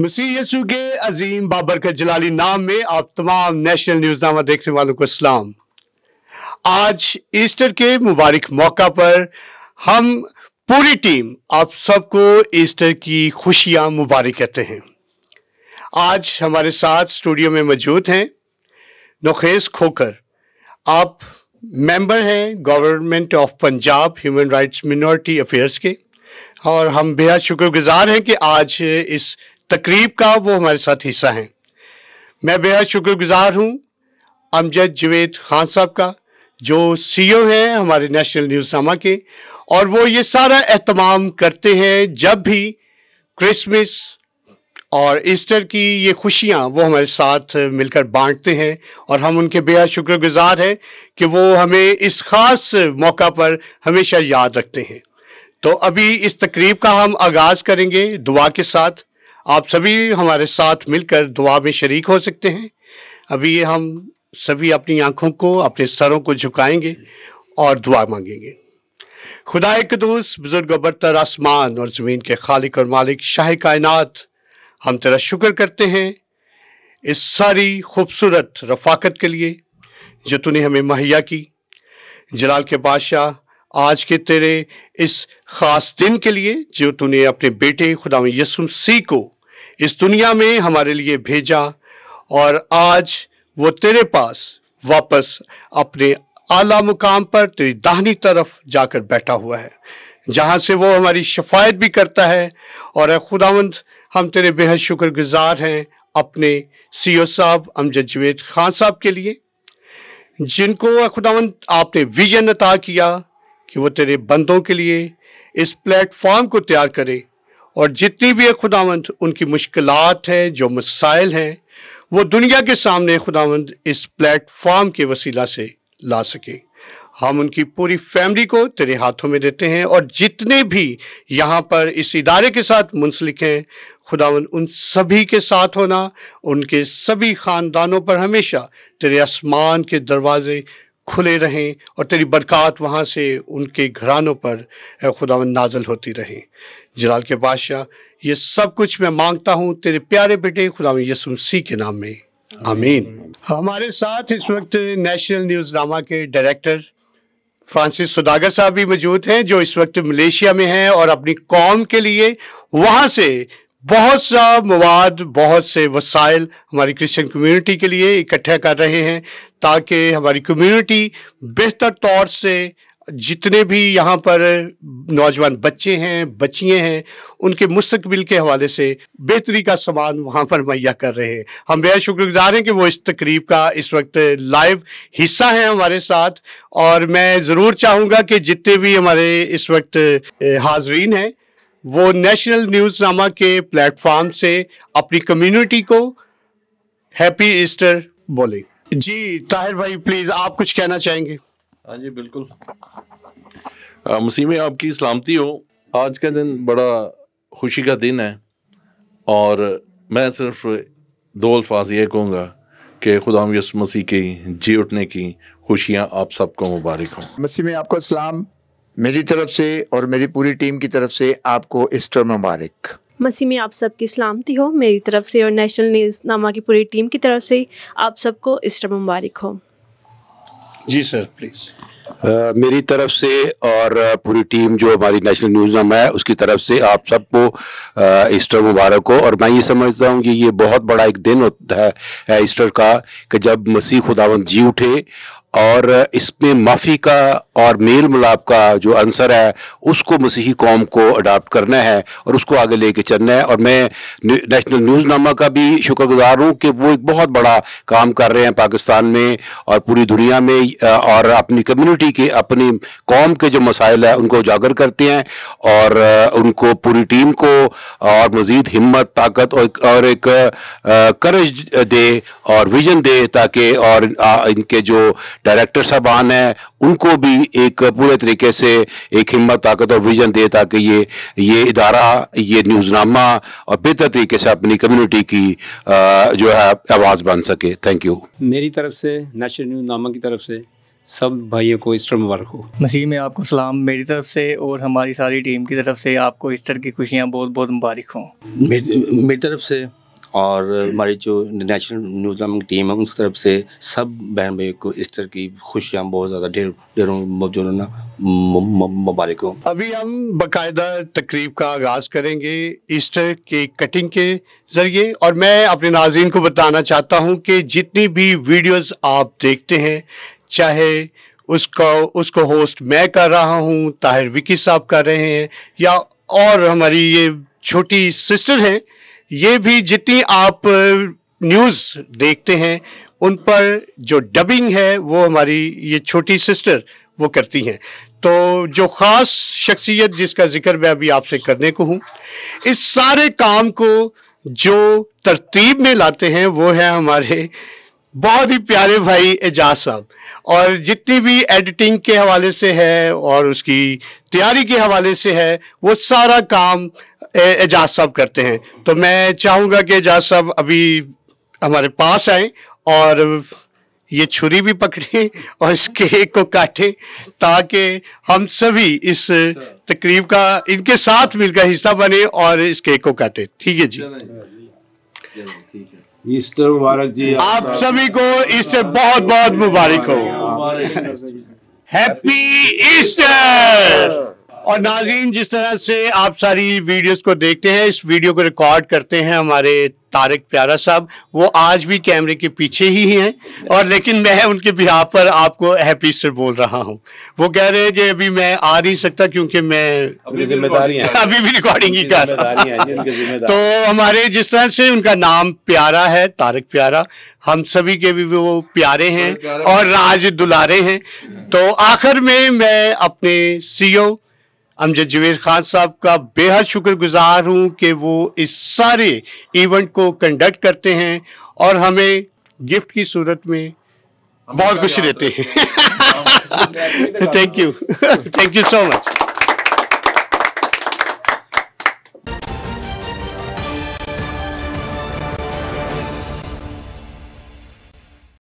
मसीह यसु के अजीम बाबर का जलाली नाम में आप तमाम नेशनल नामा देखने वालों को सलाम आज ईस्टर के मुबारक मौका पर हम पूरी टीम आप सबको ईस्टर की खुशियां मुबारक कहते हैं आज हमारे साथ स्टूडियो में मौजूद हैं नोखेज खोकर आप मेंबर हैं government of Punjab human rights minority affairs के और हम बेहद शुक्रगुजार हैं कि आज इस तकरीब का वो हमारे साथ हिस्सा हैं मैं बेहद शुक्रगुजार हूँ अमजद जवेद खान साहब का जो सीईओ हैं हमारे नेशनल न्यूज़ नामा के और वो ये सारा अहतमाम करते हैं जब भी क्रिसमस और ईस्टर की ये खुशियाँ वो हमारे साथ मिलकर बांटते हैं और हम उनके बेहद शुक्रगुजार हैं कि वो हमें इस ख़ास मौका पर हमेशा याद रखते हैं तो अभी इस तकरीब का हम आगाज़ करेंगे दुआ के साथ आप सभी हमारे साथ मिलकर दुआ में शरीक हो सकते हैं अभी हम सभी अपनी आँखों को अपने सरों को झुकाएंगे और दुआ मांगेंगे खुदा कदूस बुजुर्ग बरतर आसमान और ज़मीन के खालिक और मालिक शाह कायनात हम तेरा शुक्र करते हैं इस सारी खूबसूरत रफाकत के लिए जो तूने हमें मुहैया की जलाल के बादशाह आज के तेरे इस ख़ास दिन के लिए जो तूने अपने बेटे खुदा यसुम सी को इस दुनिया में हमारे लिए भेजा और आज वो तेरे पास वापस अपने आला मुकाम पर तेरी दाहनी तरफ जाकर बैठा हुआ है जहाँ से वो हमारी शफायत भी करता है और खुदावंद हम तेरे बेहद शुक्रगुजार हैं अपने सीओ साहब अमजद जवेद खान साहब के लिए जिनको खुदावंद आपने विजन अता किया कि वो तेरे बंदों के लिए इस प्लेटफॉर्म को तैयार करें और जितनी भी खुदावंद उनकी मुश्किल हैं जो मसाइल हैं वो दुनिया के सामने खुदावंद इस प्लेटफॉर्म के वसीला से ला सकें हम उनकी पूरी फैमिली को तेरे हाथों में देते हैं और जितने भी यहाँ पर इस इदारे के साथ मुंसलिक हैं खुदावन उन सभी के साथ होना उनके सभी ख़ानदानों पर हमेशा तेरे आसमान के दरवाज़े खुले रहें और तेरी बरक़ात वहाँ से उनके घरानों पर खुदा नाजल होती रहें जलाल के बादशाह ये सब कुछ मैं मांगता हूँ तेरे प्यारे बेटे खुदा यसुम सी के नाम में आमीन हमारे साथ इस वक्त नेशनल न्यूज़ नामा के डायरेक्टर फ्रांसिस सुदागर साहब भी मौजूद हैं जो इस वक्त मलेशिया में हैं और अपनी कौम के लिए वहाँ से बहुत सा मवाद बहुत से वसाइल हमारी क्रिश्चियन कम्युनिटी के लिए इकट्ठा कर रहे हैं ताकि हमारी कम्युनिटी बेहतर तौर से जितने भी यहाँ पर नौजवान बच्चे हैं बच्चियाँ हैं उनके मुस्तबिल के हवाले से बेहतरी का सामान वहाँ पर मुहैया कर रहे हैं हम बेहद शुक्रगुजार हैं कि वो इस तकरीब का इस वक्त लाइव हिस्सा हैं हमारे साथ और मैं ज़रूर चाहूँगा कि जितने भी हमारे इस वक्त हाजरीन हैं वो नेशनल न्यूज़ नामा के प्लेटफॉर्म से अपनी कम्युनिटी को हैप्पी ईस्टर बोले जी ताहिर भाई प्लीज़ आप कुछ कहना चाहेंगे हाँ जी बिल्कुल मसीमे आपकी सलामती हो आज का दिन बड़ा खुशी का दिन है और मैं सिर्फ दो अल्फाज ये कहूँगा कि खुदा यस मसीह की जी उठने की खुशियाँ आप सबको मुबारक हों मसीह में आपको इस्लाम मेरी तरफ से और मेरी पूरी टीम की तरफ से आपको ईस्टर मुबारक मसीह में आप सबकी सलामती हो मेरी तरफ से और नेशनल न्यूज़ नामा की पूरी टीम की तरफ से आप सबको ईस्टर मुबारक हो जी सर प्लीज़ Uh, मेरी तरफ से और पूरी टीम जो हमारी नेशनल न्यूज़ नामा है उसकी तरफ से आप सबको ईस्टर मुबारक हो और मैं ये समझता हूँ कि ये बहुत बड़ा एक दिन होता है ईस्टर का कि जब मसीह खुदावंत जी उठे और इसमें माफ़ी का और मेल मिलाप का जो अंसर है उसको मसीही कौम को अडाप्ट करना है और उसको आगे लेके चलना है और मैं नेशनल न्यूज़नामा का भी शुक्रगुजार हूँ कि वो एक बहुत बड़ा काम कर रहे हैं पाकिस्तान में और पूरी दुनिया में और अपनी कम्युनिटी के अपनी कौम के जो मसाइल हैं उनको उजागर करते हैं और उनको पूरी टीम को और मज़ीद हिम्मत ताकत और एक करज दे और विजन दे ताकि और इनके जो डायरेक्टर साहबान हैं उनको भी एक पूरे तरीके से एक हिम्मत ताकत और विजन दे ताकि ये ये इदारा ये न्यूज़नामा और बेहतर तरीके से अपनी कम्युनिटी की जो है आवाज़ बन सके थैंक यू मेरी तरफ से नेशनल न्यूज़नामा की तरफ से सब भाइयों को ईस्टर मुबारक हो मसीह में आपको सलाम मेरी तरफ से और हमारी सारी टीम की तरफ से आपको ईस्टर की खुशियाँ बहुत बहुत मुबारक हों मेरी तरफ से और हमारी जो नेशनल न्यूज टीम है उस तरफ से सब बहन भाई को ईस्टर की खुशियाँ बहुत ज़्यादा ढेर ढेरों जो ना मुबारक हो अभी हम बाकायदा तकरीब का आगाज़ करेंगे ईस्टर के कटिंग के ज़रिए और मैं अपने नाजीन को बताना चाहता हूँ कि जितनी भी वीडियोज़ आप देखते हैं चाहे उसका उसको होस्ट मैं कर रहा हूँ ताहिर विकी साहब कर रहे हैं या और हमारी ये छोटी सिस्टर हैं ये भी जितनी आप न्यूज़ देखते हैं उन पर जो डबिंग है वो हमारी ये छोटी सिस्टर वो करती हैं तो जो ख़ास शख्सियत जिसका जिक्र मैं अभी आपसे करने को हूँ इस सारे काम को जो तरतीब में लाते हैं वो है हमारे बहुत ही प्यारे भाई एजाज साहब और जितनी भी एडिटिंग के हवाले से है और उसकी तैयारी के हवाले से है वो सारा काम एजाज साहब करते हैं तो मैं चाहूँगा कि एजाज साहब अभी हमारे पास आए और ये छुरी भी पकड़े और इस केक को काटे ताकि हम सभी इस तकरीब का इनके साथ मिलकर हिस्सा बने और इस केक को काटे ठीक है जी ईस्टर मुबारक जी आप सभी को ईस्टर बहुत बहुत मुबारक हो हैप्पी ईस्टर और नाजरीन जिस तरह से आप सारी वीडियोस को देखते हैं इस वीडियो को रिकॉर्ड करते हैं हमारे तारक प्यारा साहब वो आज भी कैमरे के पीछे ही हैं और लेकिन मैं उनके बिहार पर आपको हैप्पी से बोल रहा हूँ वो कह रहे हैं कि अभी मैं आ नहीं सकता क्योंकि मैं अभी अभी भी रिकॉर्डिंग ही कर रहा तो हमारे जिस तरह से उनका नाम प्यारा है तारक प्यारा हम सभी के भी वो प्यारे हैं और राज दुलारे हैं तो आखिर में मैं अपने सी अमजद जवेर खान साहब का बेहद शुक्रगुजार हूँ कि वो इस सारे इवेंट को कंडक्ट करते हैं और हमें गिफ्ट की सूरत में बहुत खुशी देते हैं thank you thank you so much